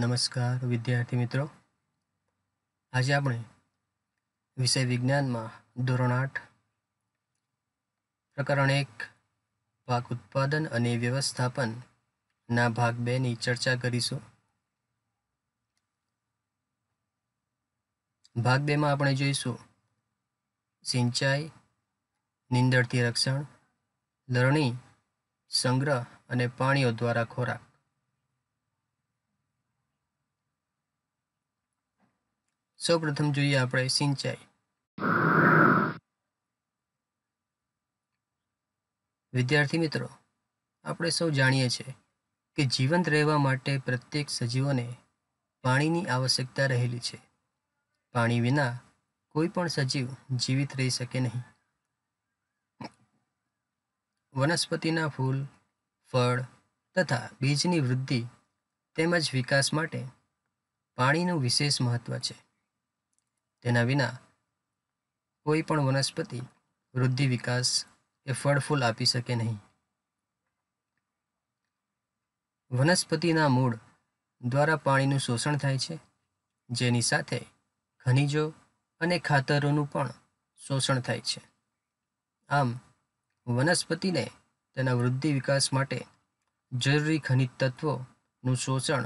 નમસ્કાર વિદ્યાર્થી મિત્રો આજે આપણે વિષય વિજ્ઞાનમાં ધોરણ આઠ પ્રકરણ એક પાક ઉત્પાદન અને વ્યવસ્થાપનના ભાગ બેની ચર્ચા કરીશું ભાગ બેમાં આપણે જોઈશું સિંચાઈ નીંદરથી રક્ષણ લણણી સંગ્રહ અને પાણીઓ દ્વારા ખોરાક સૌપ્રથમ જોઈએ આપણે સિંચાઈ વિદ્યાર્થી મિત્રો આપણે સૌ જાણીએ છીએ કે જીવંત રહેવા માટે પ્રત્યેક સજીવોને પાણીની આવશ્યકતા રહેલી છે પાણી વિના કોઈ પણ સજીવ જીવિત રહી શકે નહીં વનસ્પતિના ફૂલ ફળ તથા બીજની વૃદ્ધિ તેમજ વિકાસ માટે પાણીનું વિશેષ મહત્ત્વ છે તેના વિના કોઈ પણ વનસ્પતિ વૃદ્ધિ વિકાસ કે ફળ ફૂલ આપી શકે નહીં વનસ્પતિના મૂળ દ્વારા પાણીનું શોષણ થાય છે જેની સાથે ખનિજો અને ખાતરોનું પણ શોષણ થાય છે આમ વનસ્પતિને તેના વૃદ્ધિ વિકાસ માટે જરૂરી ખનિજ તત્વોનું શોષણ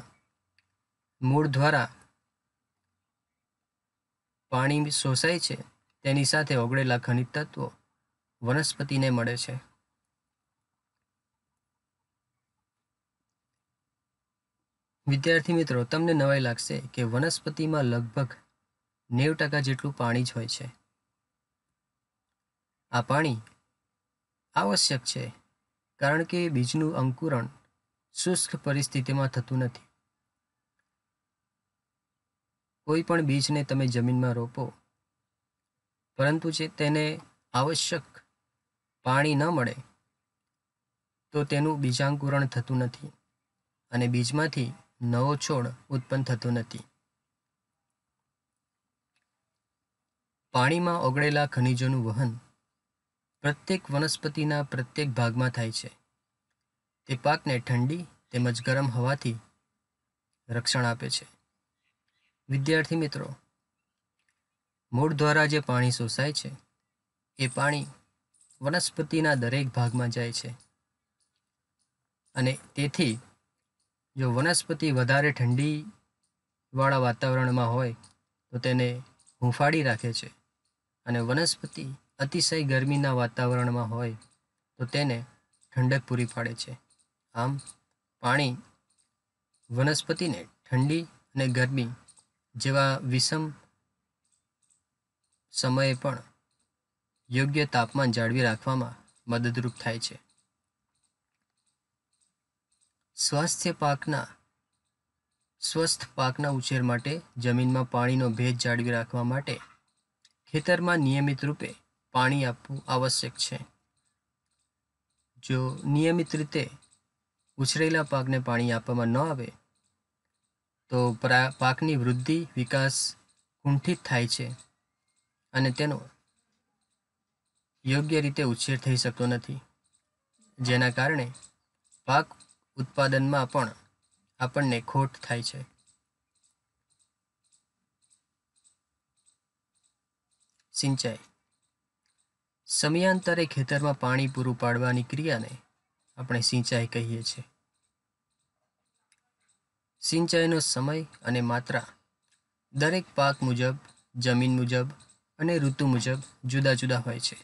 મૂળ દ્વારા પાણી શોષાય છે તેની સાથે ઓગળેલા ખનિજ તત્વો વનસ્પતિને મળે છે વિદ્યાર્થી મિત્રો તમને નવાઈ લાગશે કે વનસ્પતિમાં લગભગ નેવ ટકા જેટલું પાણી જ હોય છે આ પાણી આવશ્યક છે કારણ કે બીજનું અંકુરણ શુષ્ક પરિસ્થિતિમાં થતું નથી કોઈ પણ બીજને તમે જમીનમાં રોપો પરંતુ જે તેને આવશ્યક પાણી ન મળે તો તેનું બીજાંકુરણ થતું નથી અને બીજમાંથી નવો છોડ ઉત્પન્ન થતો નથી પાણીમાં ઓગળેલા ખનિજોનું વહન પ્રત્યેક વનસ્પતિના પ્રત્યેક ભાગમાં થાય છે તે પાકને ઠંડી તેમજ ગરમ હવાથી રક્ષણ આપે છે વિદ્યાર્થી મિત્રો મૂળ દ્વારા જે પાણી શોષાય છે એ પાણી વનસ્પતિના દરેક ભાગમાં જાય છે અને તેથી જો વનસ્પતિ વધારે ઠંડીવાળા વાતાવરણમાં હોય તો તેને હુંફાળી રાખે છે અને વનસ્પતિ અતિશય ગરમીના વાતાવરણમાં હોય તો તેને ઠંડક પૂરી પાડે છે આમ પાણી વનસ્પતિને ઠંડી અને ગરમી જેવા વિષમ સમયે પણ યોગ્ય તાપમાન જાળવી રાખવામાં મદદરૂપ થાય છે સ્વાસ્થ્ય પાકના સ્વસ્થ પાકના ઉછેર માટે જમીનમાં પાણીનો ભેજ જાળવી રાખવા માટે ખેતરમાં નિયમિત રૂપે પાણી આપવું આવશ્યક છે જો નિયમિત રીતે ઉછરેલા પાકને પાણી આપવામાં ન આવે તો પાકની વૃદ્ધિ વિકાસ કુંઠિત થાય છે અને તેનો યોગ્ય રીતે ઉછેર થઈ શકતો નથી જેના કારણે પાક ઉત્પાદનમાં પણ આપણને ખોટ થાય છે સિંચાઈ સમયાંતરે ખેતરમાં પાણી પૂરું પાડવાની ક્રિયાને આપણે સિંચાઈ કહીએ છીએ સિંચાઈનો સમય અને માત્રા દરેક પાક મુજબ જમીન મુજબ અને ઋતુ મુજબ જુદા જુદા હોય છે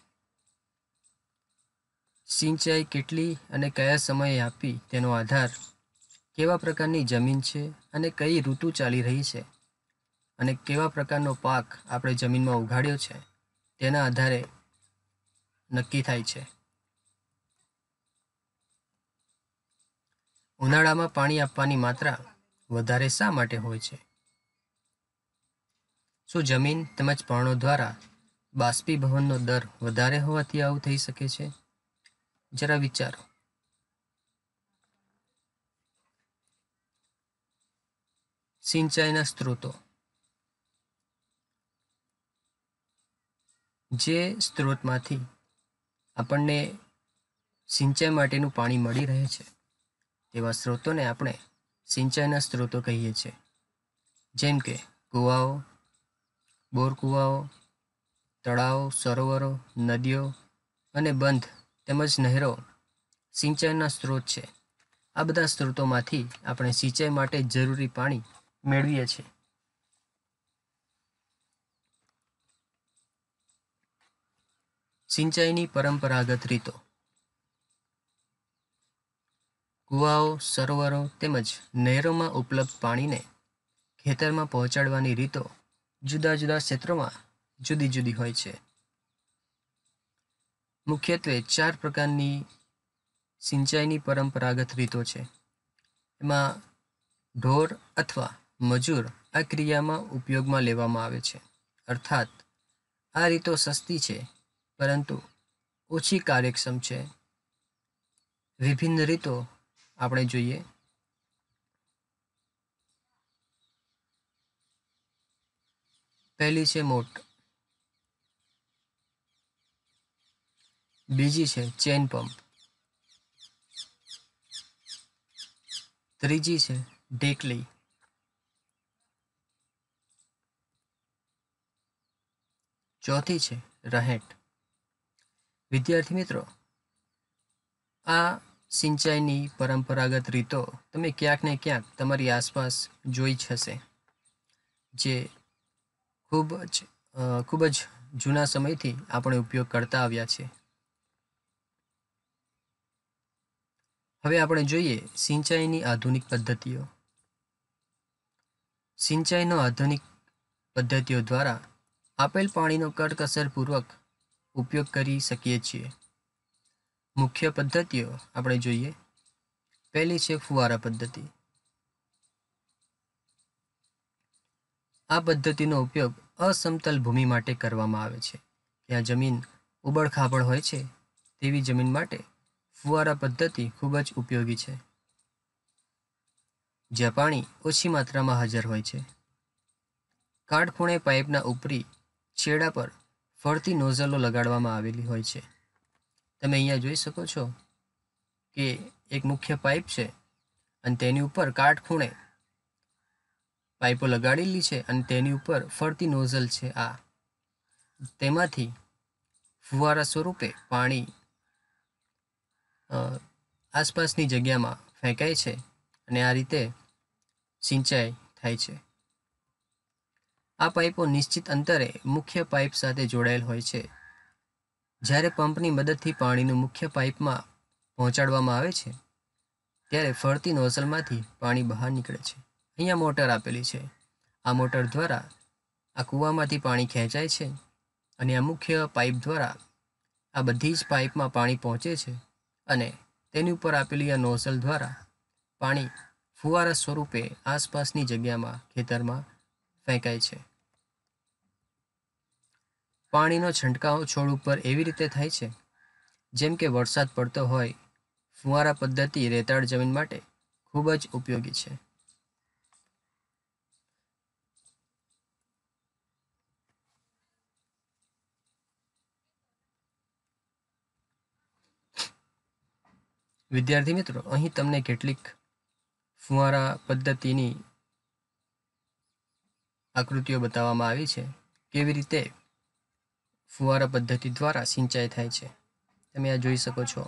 સિંચાઈ કેટલી અને કયા સમયે આપી તેનો આધાર કેવા પ્રકારની જમીન છે અને કઈ ઋતુ ચાલી રહી છે અને કેવા પ્રકારનો પાક આપણે જમીનમાં ઉગાડ્યો છે તેના આધારે નક્કી થાય છે ઉનાળામાં પાણી આપવાની માત્રા વધારે શા માટે હોય છે શું જમીન તેમજ પર્ણો દ્વારા બાષ્પીભવનનો દર વધારે હોવાથી આવું થઈ શકે છે જરા વિચારો સિંચાઈના સ્ત્રોતો જે સ્ત્રોતમાંથી આપણને સિંચાઈ માટેનું પાણી મળી રહે છે એવા સ્ત્રોતોને આપણે સિંચાઈના સ્ત્રોતો કહીએ છીએ જેમ કે કૂવાઓ બોર તળાવો સરોવરો નદીઓ અને બંધ તેમજ નહેરો સિંચાઈના સ્ત્રોત છે આ બધા સ્ત્રોતોમાંથી આપણે સિંચાઈ માટે જરૂરી પાણી મેળવીએ છીએ સિંચાઈની પરંપરાગત રીતો કૂવાઓ સરોવરો તેમજ નહેરોમાં ઉપલબ્ધ પાણીને ખેતરમાં પહોંચાડવાની રીતો જુદા જુદા ક્ષેત્રોમાં જુદી જુદી હોય છે મુખ્યત્વે ચાર પ્રકારની સિંચાઈની પરંપરાગત રીતો છે એમાં ઢોર અથવા મજૂર આ ક્રિયામાં ઉપયોગમાં લેવામાં આવે છે અર્થાત આ રીતો સસ્તી છે પરંતુ ઓછી કાર્યક્ષમ છે વિભિન્ન રીતો આપણે જોઈએ પહેલી છે મોટ બીજી છે ચેન પંપ ત્રીજી છે ડેકલી ચોથી છે રહેટ વિદ્યાર્થી મિત્રો આ સિંચાઈની પરંપરાગત રીતો તમે ક્યાંક ને ક્યાંક તમારી આસપાસ જોઈ જ હશે જે ખૂબ જ ખૂબ જ જૂના સમયથી આપણે ઉપયોગ કરતા આવ્યા છે હવે આપણે જોઈએ સિંચાઈની આધુનિક પદ્ધતિઓ સિંચાઈનો આધુનિક પદ્ધતિઓ દ્વારા આપેલ પાણીનો કડકસરપૂર્વક ઉપયોગ કરી શકીએ છીએ મુખ્ય પદ્ધતિઓ આપણે જોઈએ પહેલી છે ફુવારા પદ્ધતિ આ પદ્ધતિનો ઉપયોગ અસમતલ ભૂમિ માટે કરવામાં આવે છે ત્યાં જમીન ઉબડખાબડ હોય છે તેવી જમીન માટે ફુવારા પદ્ધતિ ખૂબ જ ઉપયોગી છે જ્યાં પાણી ઓછી માત્રામાં હાજર હોય છે કાટખૂણે પાઇપના ઉપરી છેડા પર ફરતી નોઝલો લગાડવામાં આવેલી હોય છે તમે અહીંયા જોઈ શકો છો કે એક મુખ્ય પાઇપ છે અને તેની ઉપર ખૂણે પાઇપો લગાડેલી છે અને તેની ઉપર ફરતી નોઝલ છે આ તેમાંથી ફુવારા સ્વરૂપે પાણી આસપાસની જગ્યામાં ફેંકાય છે અને આ રીતે સિંચાઈ થાય છે આ પાઇપો નિશ્ચિત અંતરે મુખ્ય પાઇપ સાથે જોડાયેલ હોય છે જ્યારે પંપની મદદથી પાણીનું મુખ્ય પાઇપમાં પહોંચાડવામાં આવે છે ત્યારે ફરતી નોઝલમાંથી પાણી બહાર નીકળે છે અહીંયા મોટર આપેલી છે આ મોટર દ્વારા આ કૂવામાંથી પાણી ખેંચાય છે અને આ મુખ્ય પાઇપ દ્વારા આ બધી જ પાઇપમાં પાણી પહોંચે છે અને તેની ઉપર આપેલી આ નોઝલ દ્વારા પાણી ફુવારા સ્વરૂપે આસપાસની જગ્યામાં ખેતરમાં ફેંકાય છે પાણીનો છંટકાવ છોડ ઉપર એવી રીતે થાય છે જેમ કે વરસાદ પડતો હોય ફુવારા પદ્ધતિ રેતાળ જમીન માટે ખૂબ જ ઉપયોગી છે વિદ્યાર્થી મિત્રો અહીં તમને કેટલીક ફુવારા પદ્ધતિની આકૃતિઓ બતાવવામાં આવી છે કેવી રીતે ફુવારા પદ્ધતિ દ્વારા સિંચાઈ થાય છે તમે આ જોઈ શકો છો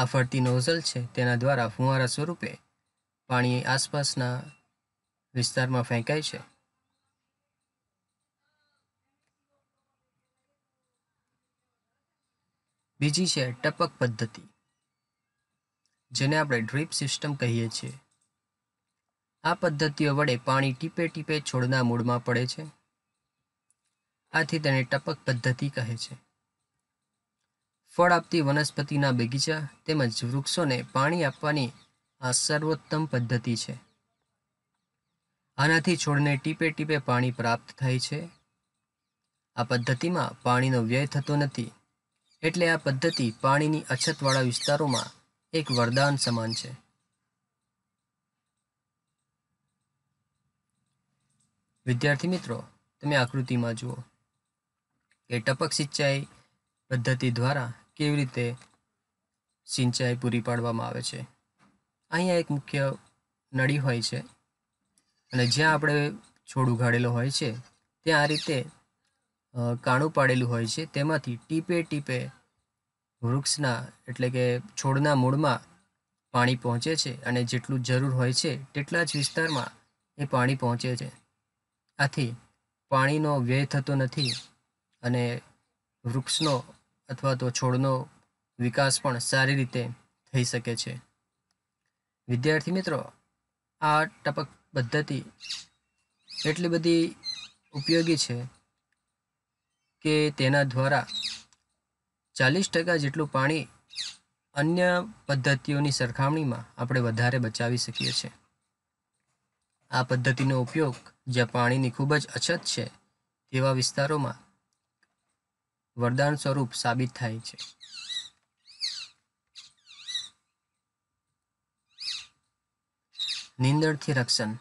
આ ફરતી નોઝલ છે તેના દ્વારા ફુવારા સ્વરૂપે પાણી આસપાસના વિસ્તારમાં ફેંકાય છે બીજી છે ટપક પદ્ધતિ જેને આપણે ડ્રીપ સિસ્ટમ કહીએ છીએ આ પદ્ધતિઓ વડે પાણી ટીપે ટીપે છોડના મૂળમાં પડે છે આથી તેને ટપક પદ્ધતિ કહે છે ફળ આપતી વનસ્પતિના બગીચા તેમજ વૃક્ષોને પાણી આપવાની આ સર્વોત્તમ પદ્ધતિ છે આનાથી છોડને ટીપે ટીપે પાણી પ્રાપ્ત થાય છે આ પદ્ધતિમાં પાણીનો વ્યય થતો નથી એટલે આ પદ્ધતિ પાણીની અછતવાળા વિસ્તારોમાં એક વરદાન સમાન છે વિદ્યાર્થી મિત્રો તમે આકૃતિમાં જુઓ એ ટપક સિંચાઈ પદ્ધતિ દ્વારા કેવી રીતે સિંચાઈ પૂરી પાડવામાં આવે છે અહીંયા એક મુખ્ય નળી હોય છે અને જ્યાં આપણે છોડ ઉગાડેલો હોય છે ત્યાં આ રીતે કાણું પાડેલું હોય છે તેમાંથી ટીપે ટીપે વૃક્ષના એટલે કે છોડના મૂળમાં પાણી પહોંચે છે અને જેટલું જરૂર હોય છે તેટલા જ વિસ્તારમાં એ પાણી પહોંચે છે આથી પાણીનો વ્યય થતો નથી અને વૃક્ષનો અથવા તો છોડનો વિકાસ પણ સારી રીતે થઈ શકે છે વિદ્યાર્થી મિત્રો આ ટપક પદ્ધતિ એટલી બધી ઉપયોગી છે કે તેના દ્વારા ચાલીસ ટકા જેટલું પાણી અન્ય પદ્ધતિઓની સરખામણીમાં આપણે વધારે બચાવી શકીએ છીએ આ પદ્ધતિનો ઉપયોગ જ્યાં પાણીની ખૂબ જ અછત છે તેવા વિસ્તારોમાં વરદાન સ્વરૂપ સાબિત થાય છે નીંદણથી રક્ષણ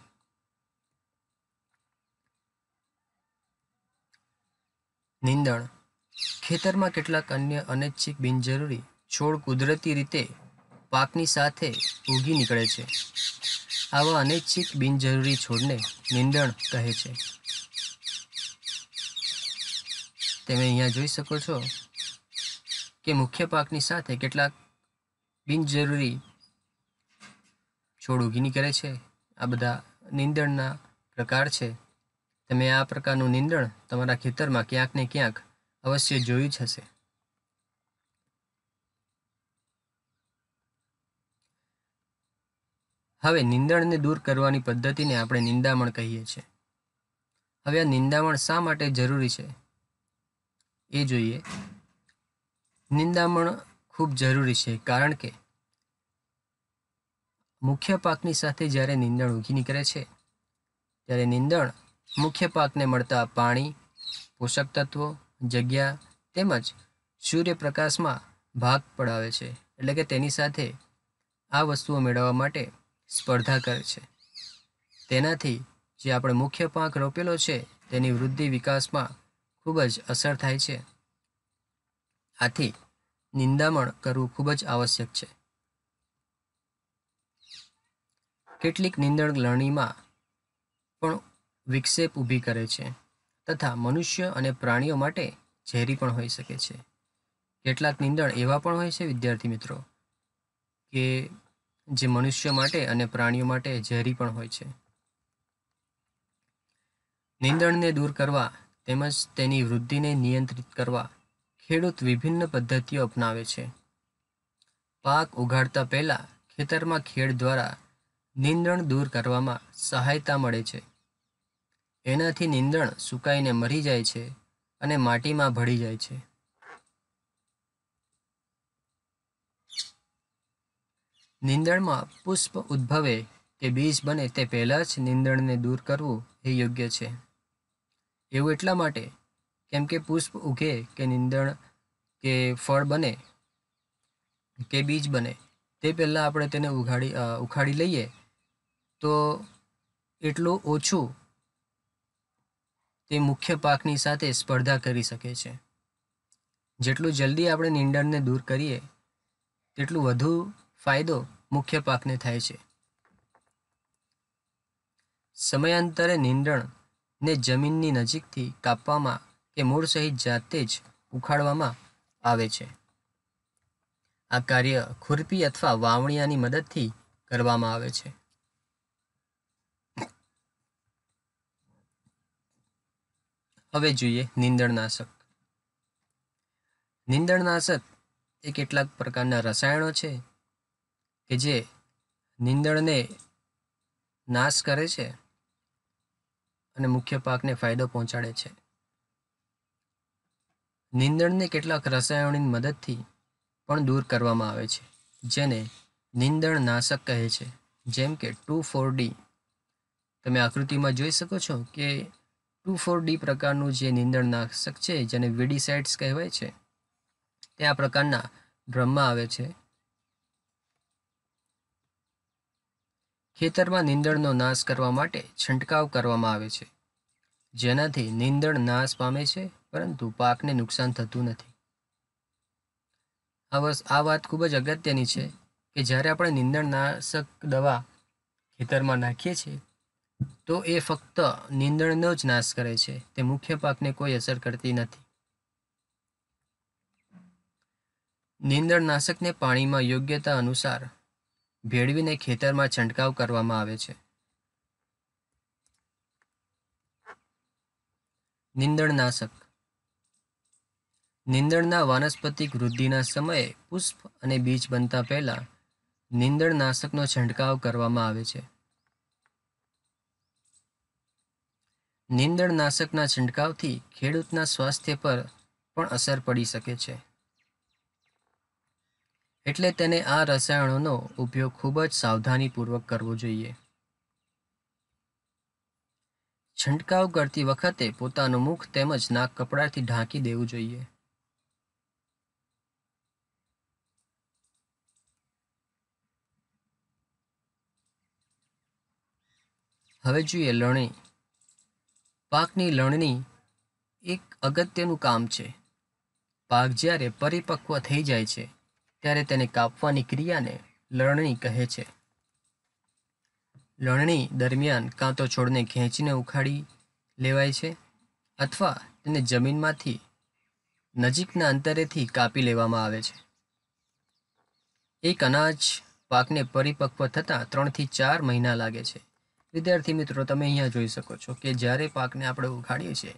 નીંદણ ખેતરમાં કેટલાક અન્ય અનૈચ્છિક બિનજરૂરી છોડ કુદરતી રીતે પાકની સાથે ઉગી નીકળે છે આવા અનૈચ્છિક બિનજરૂરી છોડને નિંદણ કહે છે તમે અહીંયા જોઈ શકો છો કે મુખ્ય પાકની સાથે કેટલાક બિનજરૂરી છોડ ઉગીની કરે છે આ બધા નીંદણના પ્રકાર છે તમે આ પ્રકારનું નીંદણ તમારા ખેતરમાં ક્યાંક ને ક્યાંક અવશ્ય જોયું જ હશે હવે નિંદાણને દૂર કરવાની પદ્ધતિને આપણે નિંદામણ કહીએ છીએ હવે આ નિંદામણ શા માટે જરૂરી છે એ જોઈએ નિંદામણ ખૂબ જરૂરી છે કારણ કે મુખ્ય પાકની સાથે જ્યારે નિંદણ ઉગી નીકળે છે ત્યારે નિંદણ મુખ્ય પાકને મળતા પાણી પોષક તત્વો જગ્યા તેમજ સૂર્યપ્રકાશમાં ભાગ પડાવે છે એટલે કે તેની સાથે આ વસ્તુઓ મેળવવા માટે સ્પર્ધા કરે છે તેનાથી જે આપણે મુખ્ય પાક રોપેલો છે તેની વૃદ્ધિ વિકાસમાં ખૂબ જ અસર થાય છે આથી નિંદામણ કરવું ખૂબ જ આવશ્યક છે કેટલીક નિંદણ લણણીમાં પણ વિક્ષેપ ઊભી કરે છે તથા મનુષ્ય અને પ્રાણીઓ માટે ઝેરી પણ હોઈ શકે છે કેટલાક નિંદણ એવા પણ હોય છે વિદ્યાર્થી મિત્રો કે જે મનુષ્ય માટે અને પ્રાણીઓ માટે ઝેરી પણ હોય છે નિંદણને દૂર કરવા તેમજ તેની વૃદ્ધિને નિયંત્રિત કરવા ખેડૂત વિભિન્ન પદ્ધતિઓ અપનાવે છે પાક ઉગાડતા પહેલાં ખેતરમાં ખેડ દ્વારા નિંદણ દૂર કરવામાં સહાયતા મળે છે એનાથી નિંદણ સુકાઈને મરી જાય છે અને માટીમાં ભળી જાય છે નિંદણમાં પુષ્પ ઉદ્ભવે કે બીજ બને તે પહેલાં જ નિંદણને દૂર કરવું એ યોગ્ય છે એવું એટલા માટે કેમ કે પુષ્પ ઉગે કે નીંદણ કે ફળ બને કે બીજ બને તે પહેલાં આપણે તેને ઉઘાડી ઉખાડી લઈએ તો એટલું ઓછું તે મુખ્ય પાકની સાથે સ્પર્ધા કરી શકે છે જેટલું જલ્દી આપણે નીંદણને દૂર કરીએ તેટલું વધુ ફાયદો મુખ્ય પાકને થાય છે સમયાંતરે નીંદણ ને જમીનની નજીકથી કાપવામાં કે મૂળ સહિત જાતે જ ઉખાડવામાં આવે છે આ કાર્ય ખુરપી અથવા વાવણિયાની મદદથી કરવામાં આવે છે હવે જોઈએ નિંદણનાશક નિંદણનાશક એ કેટલાક પ્રકારના રસાયણો છે કે જે નીંદણને નાશ કરે છે અને મુખ્ય પાકને ફાયદો પહોંચાડે છે નીંદણને કેટલાક રસાયણની મદદથી પણ દૂર કરવામાં આવે છે જેને નીંદણ નાશક કહે છે જેમ કે ટુ ફોર ડી તમે આકૃતિમાં જોઈ શકો છો કે ટુ ફોર ડી પ્રકારનું જે નીંદણ નાશક છે જેને વીડીસાઇડ્સ કહેવાય છે તે આ પ્રકારના ડ્રમમાં આવે છે ખેતરમાં નીંદણનો નાશ કરવા માટે છંટકાવ કરવામાં આવે છે જેનાથી નીંદણ નાશ પામે છે પરંતુ પાકને નુકસાન થતું નથી આ વાત ખૂબ જ અગત્યની છે કે જ્યારે આપણે નીંદણનાશક દવા ખેતરમાં નાખીએ છીએ તો એ ફક્ત નીંદણનો જ નાશ કરે છે તે મુખ્ય પાકને કોઈ અસર કરતી નથી નીંદણનાશકને પાણીમાં યોગ્યતા અનુસાર ભેળવીને ખેતરમાં છંટકાવ કરવામાં આવે છે નીંદણનાશક નિંદણના વાનસ્પતિક વૃદ્ધિના સમયે પુષ્પ અને બીજ બનતા પહેલા નીંદણનાશકનો છંટકાવ કરવામાં આવે છે નીંદણનાશકના છંટકાવથી ખેડૂતના સ્વાસ્થ્ય પર પણ અસર પડી શકે છે એટલે તેને આ રસાયણોનો ઉપયોગ ખૂબ જ સાવધાનીપૂર્વક કરવો જોઈએ છંટકાવ કરતી વખતે પોતાનું મુખ તેમજ નાક કપડાથી ઢાંકી દેવું જોઈએ હવે જોઈએ લણણી પાકની લણણી એક અગત્યનું કામ છે પાક જ્યારે પરિપક્વ થઈ જાય છે ત્યારે તેને કાપવાની ક્રિયાને લણણી કહે છે લણણી દરમિયાન કાં તો છોડને ખેંચીને ઉખાડી લેવાય છે અથવા તેને જમીનમાંથી નજીકના અંતરેથી કાપી લેવામાં આવે છે એક અનાજ પાકને પરિપક્વ થતાં ત્રણથી ચાર મહિના લાગે છે વિદ્યાર્થી મિત્રો તમે અહીંયા જોઈ શકો છો કે જ્યારે પાકને આપણે ઉખાડીએ છીએ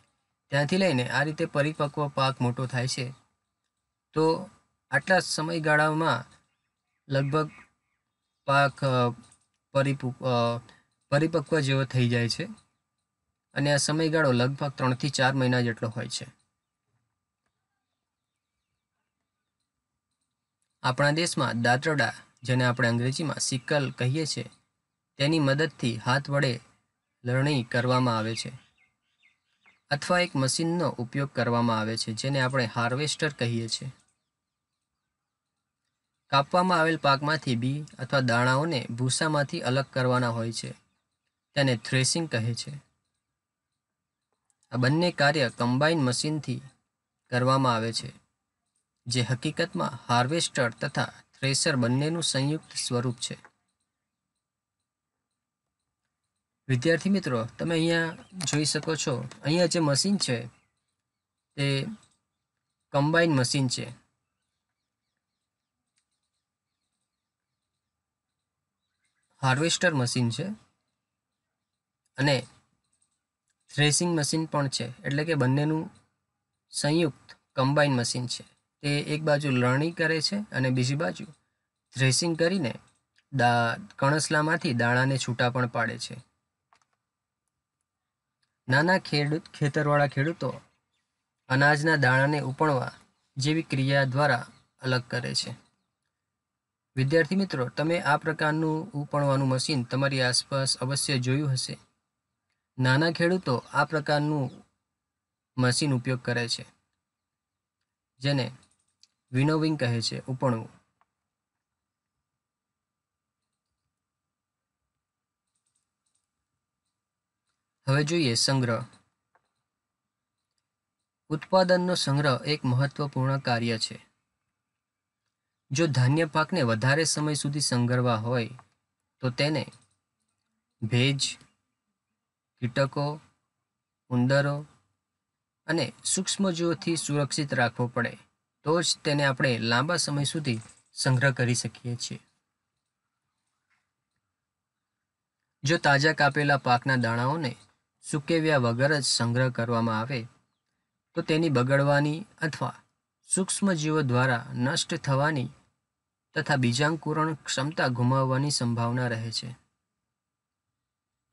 ત્યાંથી લઈને આ રીતે પરિપક્વ પાક મોટો થાય છે તો આટલા સમયગાળામાં લગભગ પાક પરિપૂ પરિપક્વ જેવો થઈ જાય છે અને આ સમયગાળો લગભગ ત્રણથી ચાર મહિના જેટલો હોય છે આપણા દેશમાં દાંતરડા જેને આપણે અંગ્રેજીમાં સિક્કલ કહીએ છીએ તેની મદદથી હાથ વડે લણણી કરવામાં આવે છે અથવા એક મશીનનો ઉપયોગ કરવામાં આવે છે જેને આપણે હાર્વેસ્ટર કહીએ છીએ કાપવામાં આવેલ પાકમાંથી બી અથવા દાણાઓને ભૂસામાંથી અલગ કરવાના હોય છે તેને થ્રેસિંગ કહે છે આ બંને કાર્ય કમ્બાઈન મશીનથી કરવામાં આવે છે જે હકીકતમાં હાર્વેસ્ટર તથા થ્રેસર બંનેનું સંયુક્ત સ્વરૂપ છે વિદ્યાર્થી મિત્રો તમે અહીંયા જોઈ શકો છો અહીંયા જે મશીન છે તે કમ્બાઇન મશીન છે હાર્વેસ્ટર મશીન છે અને થ્રેસિંગ મશીન પણ છે એટલે કે બંનેનું સંયુક્ત કમ્બાઈન મશીન છે તે એક બાજુ લણણી કરે છે અને બીજી બાજુ થ્રેસિંગ કરીને દા કણસલામાંથી દાણાને છૂટા પણ પાડે છે નાના ખેડૂત ખેતરવાળા ખેડૂતો અનાજના દાણાને ઉપણવા જેવી ક્રિયા દ્વારા અલગ કરે છે વિદ્યાર્થી મિત્રો તમે આ પ્રકારનું ઉપણવાનું મશીન તમારી આસપાસ અવશ્ય જોયું હશે નાના ખેડૂતો આ પ્રકારનું મશીન ઉપયોગ કરે છે જેને વિનોવિંગ કહે છે ઉપણવું હવે જોઈએ સંગ્રહ ઉત્પાદનનો સંગ્રહ એક મહત્વપૂર્ણ કાર્ય છે જો ધાન્ય પાકને વધારે સમય સુધી સંગરવા હોય તો તેને ભેજ કીટકો ઉંદરો અને સૂક્ષ્મજીવોથી સુરક્ષિત રાખવો પડે તો જ તેને આપણે લાંબા સમય સુધી સંગ્રહ કરી શકીએ છીએ જો તાજા કાપેલા પાકના દાણાઓને સુકેવ્યા વગર જ સંગ્રહ કરવામાં આવે તો તેની બગડવાની અથવા સૂક્ષ્મજીવો દ્વારા નષ્ટ થવાની તથા બીજાંકુરણ ક્ષમતા ગુમાવવાની સંભાવના રહે છે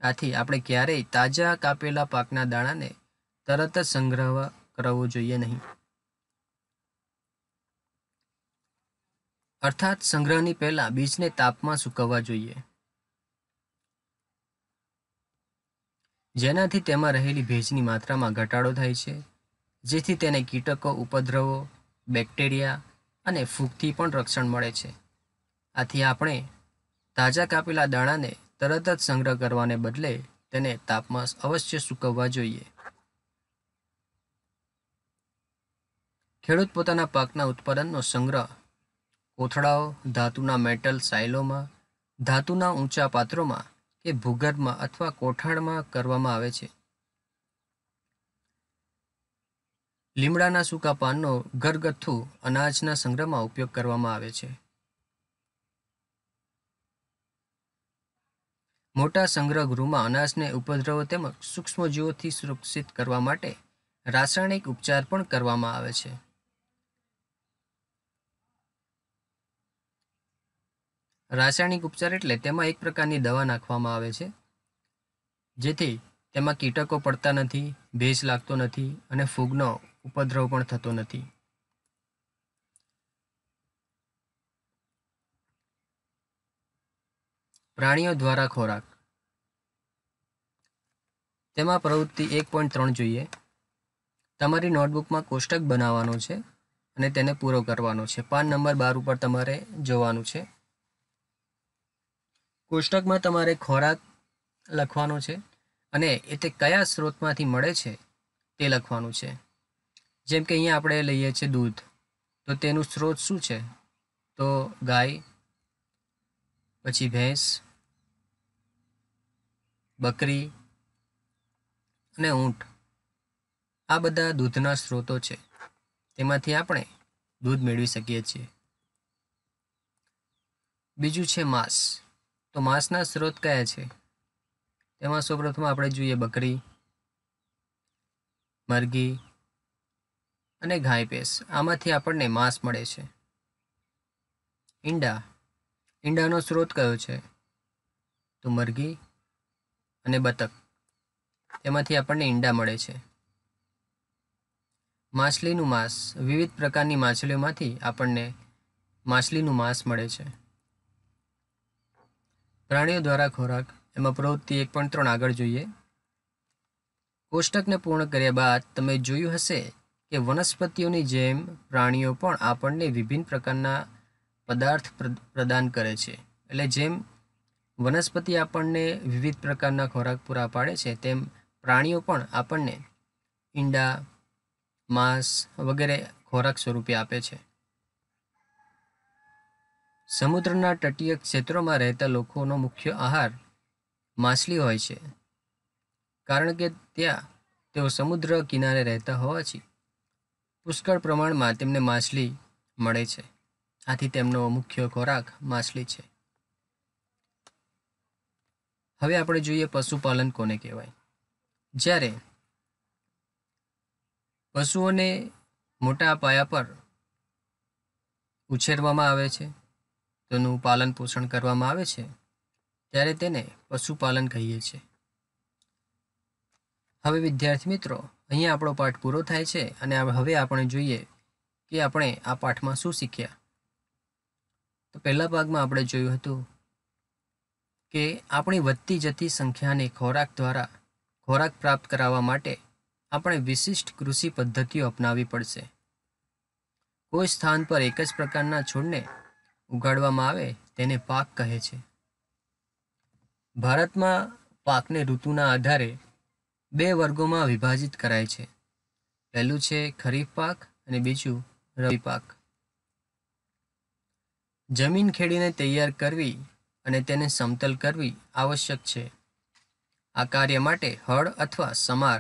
આથી આપણે ક્યારેય તાજા કાપેલા પાકના દાણાને તરત જ સંગ્રહ કરવો જોઈએ નહીં અર્થાત સંગ્રહની પહેલા બીજને તાપમાં સૂકવવા જોઈએ જેનાથી તેમાં રહેલી ભેજની માત્રામાં ઘટાડો થાય છે જેથી તેને કીટકો ઉપદ્રવો બેક્ટેરિયા અને ફૂગથી પણ રક્ષણ મળે છે આથી આપણે તાજા કાપેલા દાણાને તરત જ સંગ્રહ કરવાને બદલે તેને તાપમાં અવશ્ય સૂકવવા જોઈએ ખેડૂત પોતાના પાકના ઉત્પાદનનો સંગ્રહ કોથળાઓ ધાતુના મેટલ સાઇલોમાં ધાતુના ઊંચા પાત્રોમાં કે ભૂગર્ભમાં અથવા કોઠાણમાં કરવામાં આવે છે લીમડાના સૂકા પાનનો ઘરગથ્થુ અનાજના સંગ્રહમાં ઉપયોગ કરવામાં આવે છે મોટા સંગ્રહગૃહમાં અનાજને ઉપદ્રવો તેમજ સૂક્ષ્મજીવોથી સુરક્ષિત કરવા માટે રાસાયણિક ઉપચાર પણ કરવામાં આવે છે રાસાયણિક ઉપચાર એટલે તેમાં એક પ્રકારની દવા નાખવામાં આવે છે જેથી તેમાં કીટકો પડતા નથી ભેજ લાગતો નથી અને ફૂગનો ઉપદ્રવ પણ થતો નથી પ્રાણીઓ દ્વારા ખોરાક તેમાં પ્રવૃત્તિ એક પોઈન્ટ ત્રણ જોઈએ તમારી નોટબુકમાં કોષ્ટક બનાવવાનો છે અને તેને પૂરો કરવાનો છે પાન નંબર બાર ઉપર તમારે જોવાનું છે કોષ્ટકમાં તમારે ખોરાક લખવાનો છે અને એ તે કયા સ્ત્રોતમાંથી મળે છે તે લખવાનું છે જેમ કે અહીંયા આપણે લઈએ છીએ દૂધ તો તેનું સ્ત્રોત શું છે તો ગાય પછી ભેંસ બકરી અને ઊંટ આ બધા દૂધના સ્ત્રોતો છે તેમાંથી આપણે દૂધ મેળવી શકીએ છીએ બીજું છે માંસ તો માંસના સ્ત્રોત કયા છે તેમાં સૌપ્રથમ આપણે જોઈએ બકરી મરઘી અને ગાય ભેંસ આમાંથી આપણને માંસ મળે છે ઈંડા ઈંડાનો સ્ત્રોત કયો છે તો મરઘી અને બતક તેમાંથી આપણને ઈંડા મળે છે માછલીનું માંસ વિવિધ પ્રકારની માછલીઓમાંથી આપણને માછલીનું માંસ મળે છે પ્રાણીઓ દ્વારા ખોરાક એમાં પ્રવૃત્તિ એક પણ ત્રણ આગળ જોઈએ કોષ્ટકને પૂર્ણ કર્યા બાદ તમે જોયું હશે કે વનસ્પતિઓની જેમ પ્રાણીઓ પણ આપણને વિભિન્ન પ્રકારના પદાર્થ પ્રદાન કરે છે એટલે જેમ વનસ્પતિ આપણને વિવિધ પ્રકારના ખોરાક પૂરા પાડે છે તેમ પ્રાણીઓ પણ આપણને ઈંડા માંસ વગેરે ખોરાક સ્વરૂપે આપે છે સમુદ્રના તટીય ક્ષેત્રોમાં રહેતા લોકોનો મુખ્ય આહાર માછલી હોય છે કારણ કે ત્યાં તેઓ સમુદ્ર કિનારે રહેતા હોવાથી પુષ્કળ પ્રમાણમાં તેમને માછલી મળે છે આથી તેમનો મુખ્ય ખોરાક માછલી છે હવે આપણે જોઈએ પશુપાલન કોને કહેવાય જ્યારે પશુઓને મોટા પાયા પર ઉછેરવામાં આવે છે તેનું પાલન પોષણ કરવામાં આવે છે ત્યારે તેને પશુપાલન કહીએ છીએ હવે વિદ્યાર્થી મિત્રો અહીંયા આપણો પાઠ પૂરો થાય છે અને હવે આપણે જોઈએ કે આપણે આ પાઠમાં શું શીખ્યા તો પહેલા ભાગમાં આપણે જોયું હતું કે આપણી વધતી જતી સંખ્યાને ખોરાક દ્વારા ખોરાક પ્રાપ્ત કરાવવા માટે આપણે વિશિષ્ટ કૃષિ પદ્ધતિઓ અપનાવવી પડશે કોઈ સ્થાન પર એક જ પ્રકારના છોડને ઉગાડવામાં આવે તેને પાક કહે છે ભારતમાં પાકને ઋતુના આધારે બે વર્ગોમાં વિભાજિત કરાય છે પહેલું છે ખરીફ પાક અને બીજું રવિ પાક જમીન ખેડીને તૈયાર કરવી અને તેને સમતલ કરવી આવશ્યક છે આ કાર્ય માટે હળ અથવા સમાર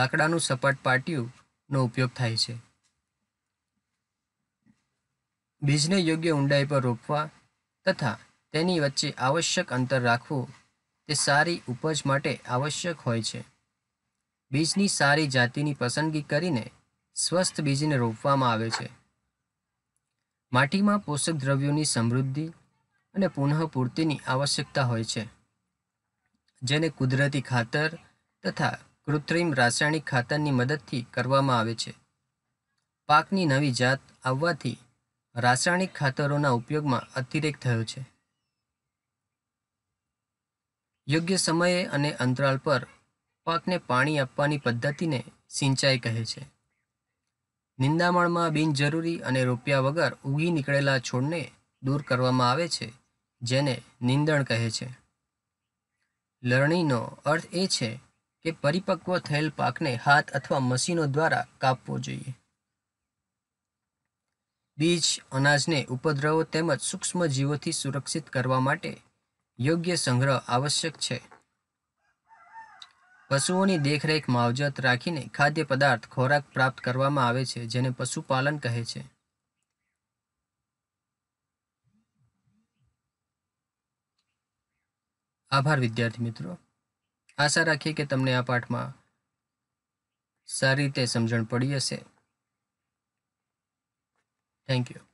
લાકડાનું સપાટ પાટિયુંનો ઉપયોગ થાય છે બીજને યોગ્ય ઊંડાઈ પર રોપવા તથા તેની વચ્ચે આવશ્યક અંતર રાખવું તે સારી ઉપજ માટે આવશ્યક હોય છે બીજની સારી જાતિની પસંદગી કરીને સ્વસ્થ બીજને રોપવામાં આવે છે માટીમાં પોષક દ્રવ્યોની સમૃદ્ધિ અને પુનઃ પૂર્તિની આવશ્યકતા હોય છે જેને કુદરતી ખાતર તથા કૃત્રિમ રાસાયણિક ખાતરની મદદથી કરવામાં આવે છે પાકની નવી જાત આવવાથી રાસાયણિક ખાતરોના ઉપયોગમાં અતિરેક થયો છે યોગ્ય સમયે અને અંતરાલ પર પાકને પાણી આપવાની પદ્ધતિને સિંચાઈ કહે છે નિંદામણમાં બિનજરૂરી અને રોપ્યા વગર ઉગી નીકળેલા છોડને દૂર કરવામાં આવે છે જેને નિંદણ કહે છે લણણીનો અર્થ એ છે કે પરિપક્વ થયેલ પાકને હાથ અથવા મશીનો દ્વારા કાપવો જોઈએ બીજ અનાજને ઉપદ્રવો તેમજ સૂક્ષ્મજીવોથી સુરક્ષિત કરવા માટે યોગ્ય સંગ્રહ આવશ્યક છે પશુઓની દેખરેખ માવજત રાખીને ખાદ્ય પદાર્થ ખોરાક પ્રાપ્ત કરવામાં આવે છે જેને પશુપાલન કહે છે આભાર વિદ્યાર્થી મિત્રો આશા રાખીએ કે તમને આ પાઠમાં સારી રીતે સમજણ પડી હશે થેન્ક યુ